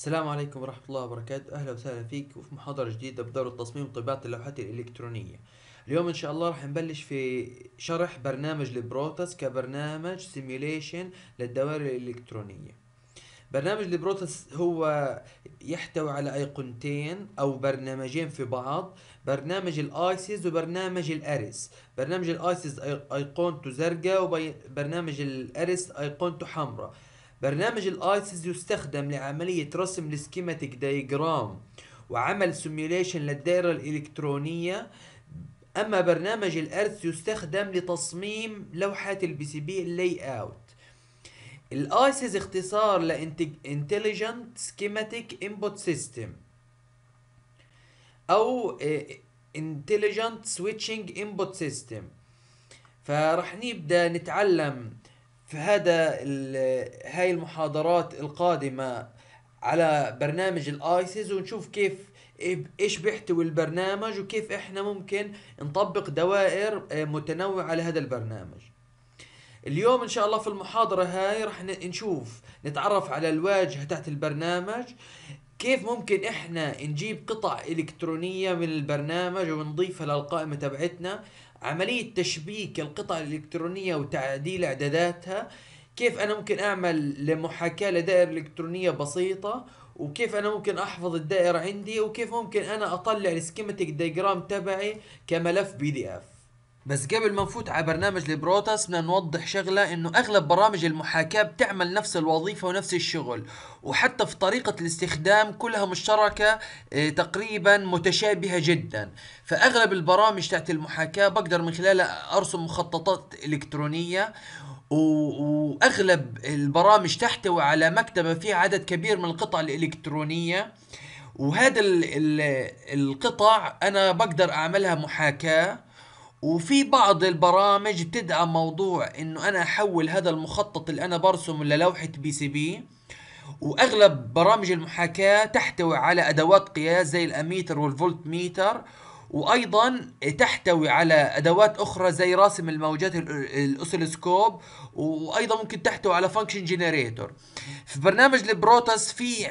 السلام عليكم ورحمة الله وبركاته أهلا وسهلا فيك وفي محاضرة جديدة بدور التصميم وطباعة اللوحات الإلكترونية اليوم إن شاء الله راح نبلش في شرح برنامج البروتس كبرنامج سيميليشن للدوائر الإلكترونية برنامج البروتس هو يحتوي على ايقونتين او برنامجين في بعض برنامج الايسيز وبرنامج الاريس برنامج الايسيز ايقونته زرقاء وبرنامج الاريس ايقونته حمراء برنامج الايسيس يستخدم لعملية رسم السكيماتيك دايجرام وعمل سيميوليشن للدائرة الإلكترونية أما برنامج الأرث يستخدم لتصميم لوحة البي سي بي اللي أوت الايسيز اختصار لانتليجنت سكيماتيك انبوت سيستم او انتليجنت سويتشنج انبوت سيستم فرح نبدا نتعلم في هذا هاي المحاضرات القادمة على برنامج الايسيز ونشوف كيف ايش بيحتوي البرنامج وكيف احنا ممكن نطبق دوائر آه، متنوعة لهذا البرنامج اليوم ان شاء الله في المحاضرة هاي رح نشوف نتعرف على الواجهة تحت البرنامج كيف ممكن احنا نجيب قطع الكترونية من البرنامج ونضيفها للقائمة تبعتنا عملية تشبيك القطع الإلكترونية وتعديل إعداداتها كيف أنا ممكن أعمل لمحاكاة لدائرة إلكترونية بسيطة وكيف أنا ممكن أحفظ الدائرة عندي وكيف ممكن أنا أطلع السكيماتيك ديجرام تبعي كملف بي دي إف بس قبل ما نفوت على برنامج البروتاس بدنا نوضح شغلة انه اغلب برامج المحاكاة بتعمل نفس الوظيفة ونفس الشغل وحتى في طريقة الاستخدام كلها مشتركة آه، تقريبا متشابهة جدا فاغلب البرامج تاعت المحاكاة بقدر من خلالها ارسم مخططات الكترونية واغلب البرامج تحتوي على مكتبة فيها عدد كبير من القطع الالكترونية وهذا القطع انا بقدر اعملها محاكاه وفي بعض البرامج بتدعم موضوع انه انا احول هذا المخطط اللي انا برسمه للوحة بي سي بي واغلب برامج المحاكاة تحتوي على ادوات قياس زي الاميتر والفولت ميتر وايضا تحتوي على ادوات اخرى زي راسم الموجات الاوسيلوسكوب وايضا ممكن تحتوي على فانكشن جنريتور في برنامج البروتاس في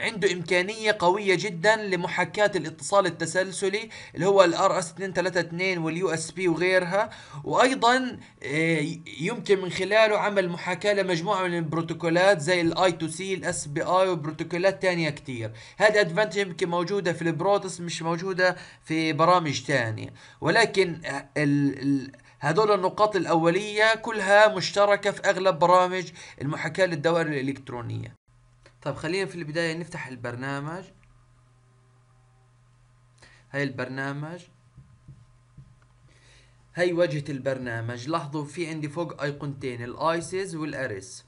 عنده امكانيه قويه جدا لمحاكاه الاتصال التسلسلي اللي هو الار اس 232 واليو اس بي وغيرها وايضا آه، يمكن من خلاله عمل محاكاه لمجموعه من البروتوكولات زي الاي تو سي الاس بي اي وبروتوكولات ثانيه كثير هذه ادفانتج يمكن موجوده في البروتوس مش موجوده في برامج تانية ولكن هذول النقاط الأولية كلها مشتركة في أغلب برامج المحاكاة للدوائر الإلكترونية طيب خلينا في البداية نفتح البرنامج هاي البرنامج هاي واجهة البرنامج لاحظوا في عندي فوق ايقونتين الآيسيز والاريس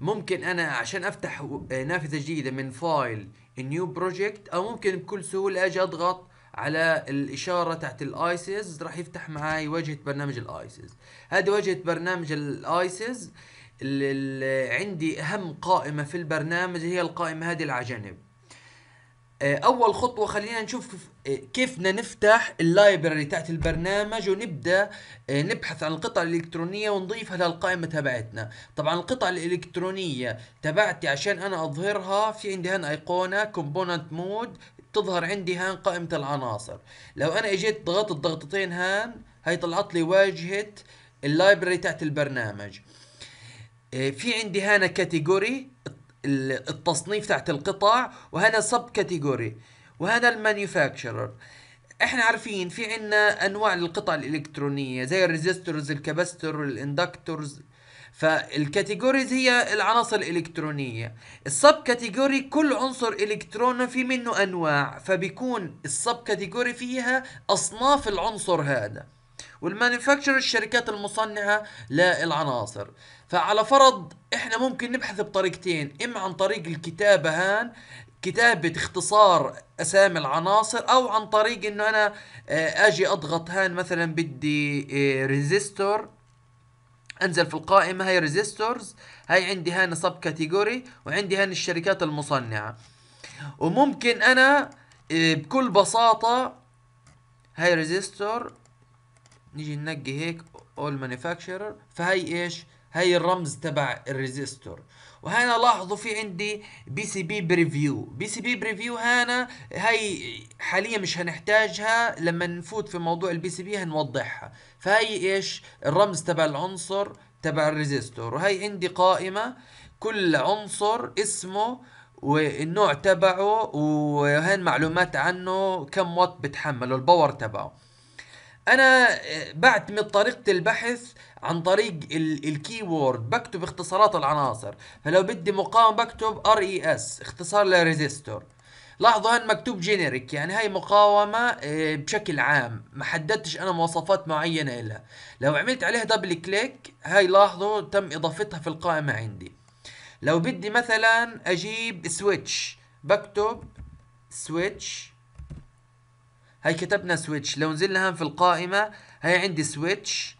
ممكن انا عشان افتح نافذة جديدة من فايل نيو بروجكت او ممكن بكل سهولة اجي اضغط على الاشاره تحت الايسز راح يفتح معاي واجهه برنامج الايسز هذه واجهه برنامج الايسز اللي عندي اهم قائمه في البرنامج هي القائمه هذه العجنب آه، اول خطوه خلينا نشوف كيف آه، بدنا نفتح اللايبراري تاعت البرنامج ونبدا آه، نبحث عن القطع الالكترونيه ونضيفها للقائمه تبعتنا طبعا القطع الالكترونيه تبعتي عشان انا اظهرها في عندي هنا ايقونه كومبوننت مود تظهر عندي هان قائمة العناصر لو انا اجيت ضغطت ضغطتين هان هي طلعت لي واجهة اللايبرري تاعت البرنامج إيه، في عندي هنا كاتيجوري التصنيف تاعت القطع وهنا سب كاتيجوري وهذا المانيفاكتشرر احنا عارفين في عنا انواع للقطع الالكترونيه زي الريزيستورز الكباستور الاندكتورز فالكاتيجوريز هي العناصر الإلكترونية السب كاتيجوري كل عنصر إلكترون في منه أنواع فبيكون السب كاتيجوري فيها أصناف العنصر هذا والمانيفاكتشر الشركات المصنعة للعناصر فعلى فرض احنا ممكن نبحث بطريقتين اما عن طريق الكتابة هان كتابة اختصار اسامي العناصر او عن طريق انه انا آه، اجي اضغط هان مثلا بدي ريزيستور آه، انزل في القائمه هاي ريزيستورز هاي عندي هنا سب كاتيجوري وعندي هنا الشركات المصنعه وممكن انا آه، بكل بساطه هاي ريزيستور نيجي ننقي هيك اول مانيفاكشرر فهي ايش هاي الرمز تبع الريزيستور وهنا لاحظوا في عندي بي سي بي بريفيو بي سي بي بريفيو هنا هي حاليا مش هنحتاجها لما نفوت في موضوع البي سي بي هنوضحها فهي ايش الرمز تبع العنصر تبع الريزيستور وهي عندي قائمة كل عنصر اسمه والنوع تبعه وهين معلومات عنه كم وات بتحمله الباور تبعه انا آه، بعتمد طريقه البحث عن طريق الكي وورد بكتب اختصارات العناصر فلو بدي مقاومه بكتب ار اي اس اختصار لريزيستور لاحظوا هان مكتوب جينيريك يعني هاي مقاومة آه، بشكل عام ما حددتش انا مواصفات معينة لها لو عملت عليها دبل كليك هاي لاحظوا تم اضافتها في القائمة عندي لو بدي مثلا اجيب سويتش بكتب سويتش هاي كتبنا سويتش لو نزلنا هم في القائمة هاي عندي سويتش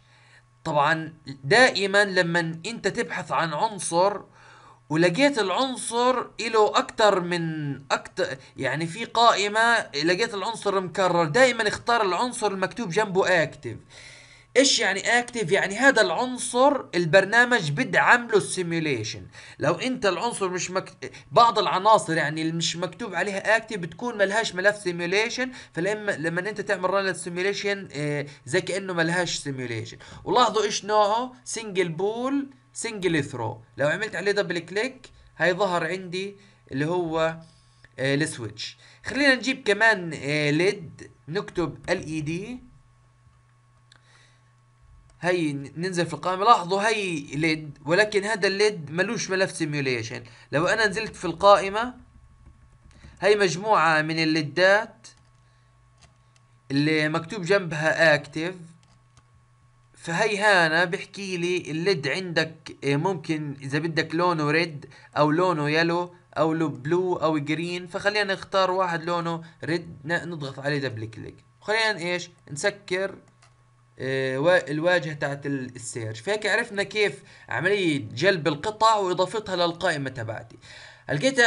طبعا دائما لما انت تبحث عن عنصر ولقيت العنصر له اكتر من اكتر يعني في قائمة لقيت العنصر مكرر دائما اختار العنصر المكتوب جنبه اكتف ايش يعني اكتف يعني هذا العنصر البرنامج بدعم له السيميوليشن لو انت العنصر مش مكت... بعض العناصر يعني اللي مش مكتوب عليها اكتف بتكون ملهاش ملف سيميوليشن فلما لما انت تعمل ران آه، للسيميوليشن زي كانه ملهاش سيميوليشن ولاحظوا ايش نوعه سنجل بول سنجل ثرو لو عملت عليه دبل كليك هي ظهر عندي اللي هو آه، السويتش خلينا نجيب كمان ليد آه، نكتب ال اي دي هي ننزل في القائمة لاحظوا هي ليد ولكن هذا الليد ملوش ملف سيميوليشن لو انا نزلت في القائمة هي مجموعة من الليدات اللي مكتوب جنبها اكتيف فهي هنا بحكي لي الليد عندك إيه، ممكن اذا بدك لونه ريد او لونه يلو او لو بلو او جرين فخلينا نختار واحد لونه ريد نضغط عليه دبل كليك خلينا ايش نسكر آه، الواجهه تاعت السيرش فهيك عرفنا كيف عمليه جلب القطع واضافتها للقائمه تبعتي لقيت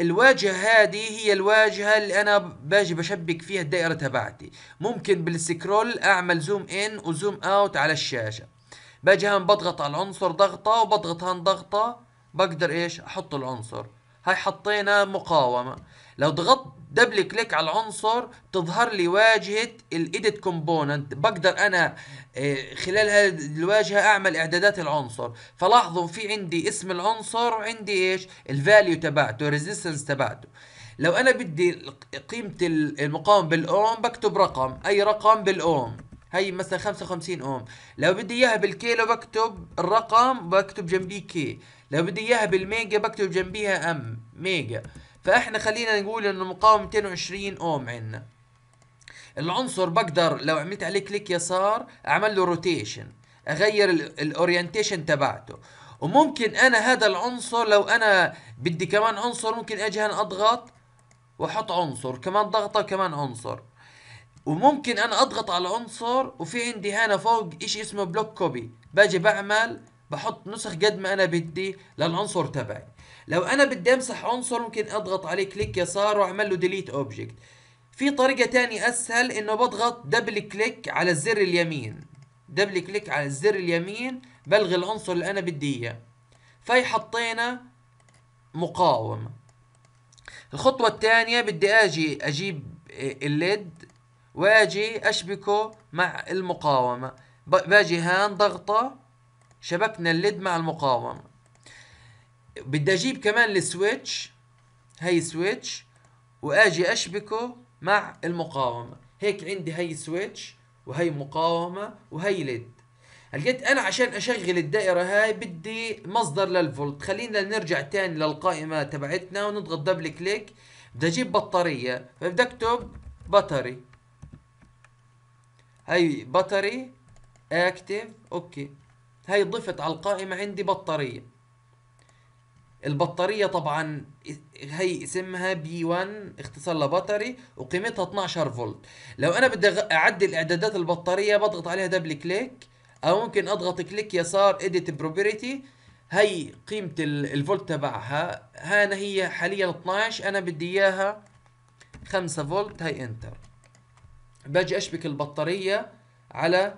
الواجهه هذه هي الواجهه اللي انا باجي بشبك فيها الدائره تبعتي ممكن بالسكرول اعمل زوم ان وزوم اوت على الشاشه باجي هون بضغط على العنصر ضغطه وبضغط هون ضغطه بقدر ايش احط العنصر هاي حطينا مقاومه لو ضغطت دبل كليك على العنصر تظهر لي واجهه الايديت كومبوننت بقدر انا آه، خلال هذه الواجهه اعمل اعدادات العنصر فلاحظوا في عندي اسم العنصر وعندي ايش الفاليو تبعته الريزيستنس تبعته لو انا بدي قيمه المقاومه بالاوم بكتب رقم اي رقم بالاوم هي مثلا 55 اوم لو بدي اياها بالكيلو بكتب الرقم بكتب جنبيه كي لو بدي اياها بالميجا بكتب جنبيها ام ميجا فاحنا خلينا نقول انه المقاومه 220 اوم عندنا العنصر بقدر لو عملت عليه كليك يسار اعمل له روتيشن اغير الاورينتيشن تبعته وممكن انا هذا العنصر لو انا بدي كمان عنصر ممكن اجي هنا اضغط واحط عنصر كمان ضغطه كمان عنصر وممكن انا اضغط على عنصر وفي عندي هنا فوق اشي اسمه بلوك كوبي باجي بعمل بحط نسخ قد ما انا بدي للعنصر تبعي لو انا بدي امسح عنصر ممكن اضغط عليه كليك يسار واعمل له ديليت اوبجكت في طريقه تانية اسهل انه بضغط دبل كليك على الزر اليمين دبل كليك على الزر اليمين بلغي العنصر اللي انا بدي اياه فهي حطينا مقاومه الخطوه الثانيه بدي اجي اجيب الليد واجي اشبكه مع المقاومه باجي هان ضغطه شبكنا الليد مع المقاومه بدي اجيب كمان السويتش هي سويتش واجي اشبكه مع المقاومه هيك عندي هي سويتش وهي مقاومه وهي ليد لقيت انا عشان اشغل الدائره هاي بدي مصدر للفولت خلينا نرجع تاني للقائمه تبعتنا ونضغط دبل كليك بدي اجيب بطاريه فبدي اكتب بطاري هي بطاري اكتف اوكي هي ضفت على القائمه عندي بطاريه البطارية طبعا هي اسمها بي 1 اختصار لبطاري وقيمتها 12 فولت لو انا بدي اعدل اعدادات البطارية بضغط عليها دبل كليك او ممكن اضغط كليك يسار اديت بروبيريتي هي قيمة الفولت تبعها هنا هي حاليا 12 انا بدي اياها 5 فولت هي انتر باجي اشبك البطارية على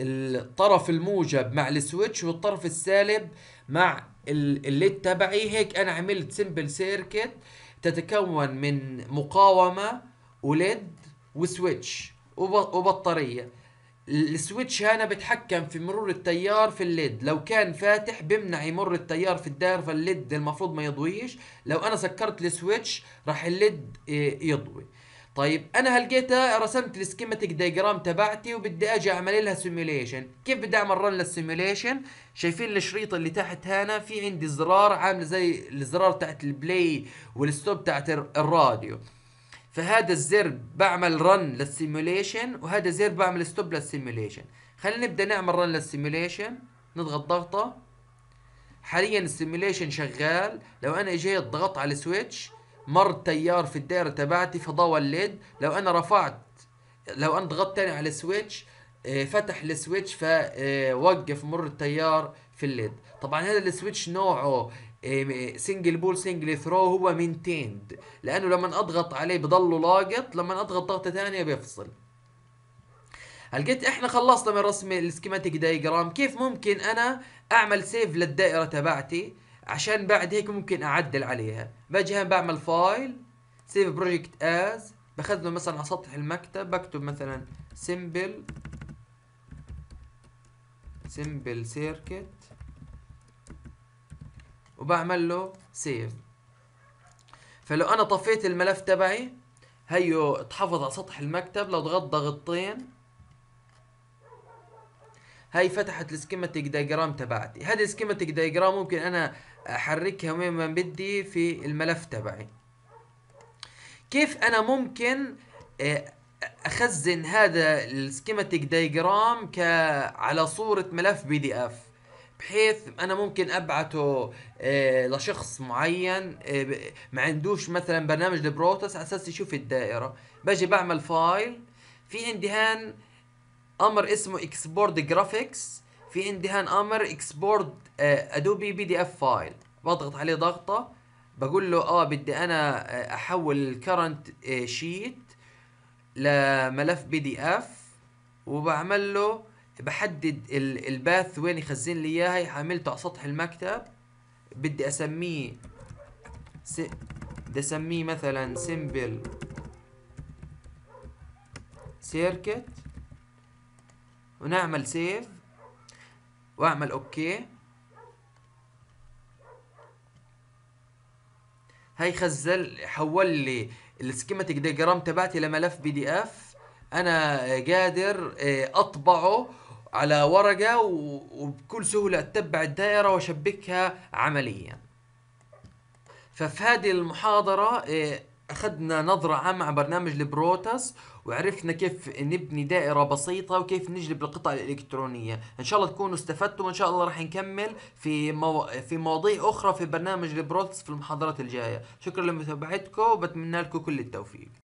الطرف الموجب مع السويتش والطرف السالب مع الليد تبعي هيك انا عملت سمبل سيركت تتكون من مقاومه وليد وسويتش وبطاريه السويتش هنا بتحكم في مرور التيار في الليد لو كان فاتح بمنع يمر التيار في الدائره فالليد المفروض ما يضويش لو انا سكرت السويتش راح الليد آه، يضوي طيب انا هلقيتها رسمت السكيماتيك دايجرام تبعتي وبدي اجي اعمل لها سيميليشن كيف بدي اعمل رن للسيميليشن شايفين الشريط اللي تحت هنا في عندي زرار عامل زي الزرار تحت البلاي والستوب تحت الراديو فهذا الزر بعمل رن للسيميليشن وهذا زر بعمل ستوب للسيميليشن خلينا نبدا نعمل رن للسيميليشن نضغط ضغطه حاليا السيميليشن شغال لو انا اجيت ضغطت على السويتش مر التيار في الدائره تبعتي فضوى الليد لو انا رفعت لو انا ضغطت تاني على السويتش آه، فتح السويتش فوقف آه، مر التيار في الليد طبعا هذا السويتش نوعه سنجل بول سنجل ثرو هو مينتيند لانه لما اضغط عليه بضله لاقط لما اضغط ضغطه ثانيه بيفصل هلقيت احنا خلصنا من رسم السكيماتيك دايجرام كيف ممكن انا اعمل سيف للدائره تبعتي عشان بعد هيك ممكن اعدل عليها باجي هنا بعمل فايل سيف بروجكت از بخذله مثلا على سطح المكتب بكتب مثلا سمبل سمبل سيركت وبعمل له سيف فلو انا طفيت الملف تبعي هيو اتحفظ على سطح المكتب لو ضغط ضغطتين هاي فتحت السكيماتيك دايجرام تبعتي هذه السكيماتيك دايجرام ممكن انا احركها وين ما بدي في الملف تبعي كيف انا ممكن آه، اخزن هذا السكيماتيك دايجرام ك على صوره ملف بي دي اف بحيث انا ممكن ابعته آه، لشخص معين آه، ما عندوش مثلا برنامج البروتس على اساس يشوف الدائره باجي بعمل فايل في عندي هان امر اسمه اكسبورد جرافيكس في عندي هان امر اكسبورد ادوبي بي دي اف فايل بضغط عليه ضغطه بقول له اه بدي انا آه، احول الكرنت آه، شيت لملف بي دي اف وبعمل له بحدد الباث وين يخزن لي اياها حملته على سطح المكتب بدي اسميه بدي اسميه مثلا سمبل سيركت ونعمل سيف واعمل اوكي هاي خزل حول لي السكيماتيك ديجرام تبعتي لملف بي دي اف انا قادر آه، اطبعه على ورقة وبكل سهولة اتبع الدائرة واشبكها عمليا ففي هذه المحاضرة آه، اخذنا نظرة عامة عن برنامج البروتاس وعرفنا كيف نبني دائرة بسيطة وكيف نجلب القطع الالكترونية، ان شاء الله تكونوا استفدتوا وان شاء الله راح نكمل في مو... في مواضيع اخرى في برنامج البروتاس في المحاضرات الجاية، شكرا لمتابعتكم وبتمنى لكم كل التوفيق.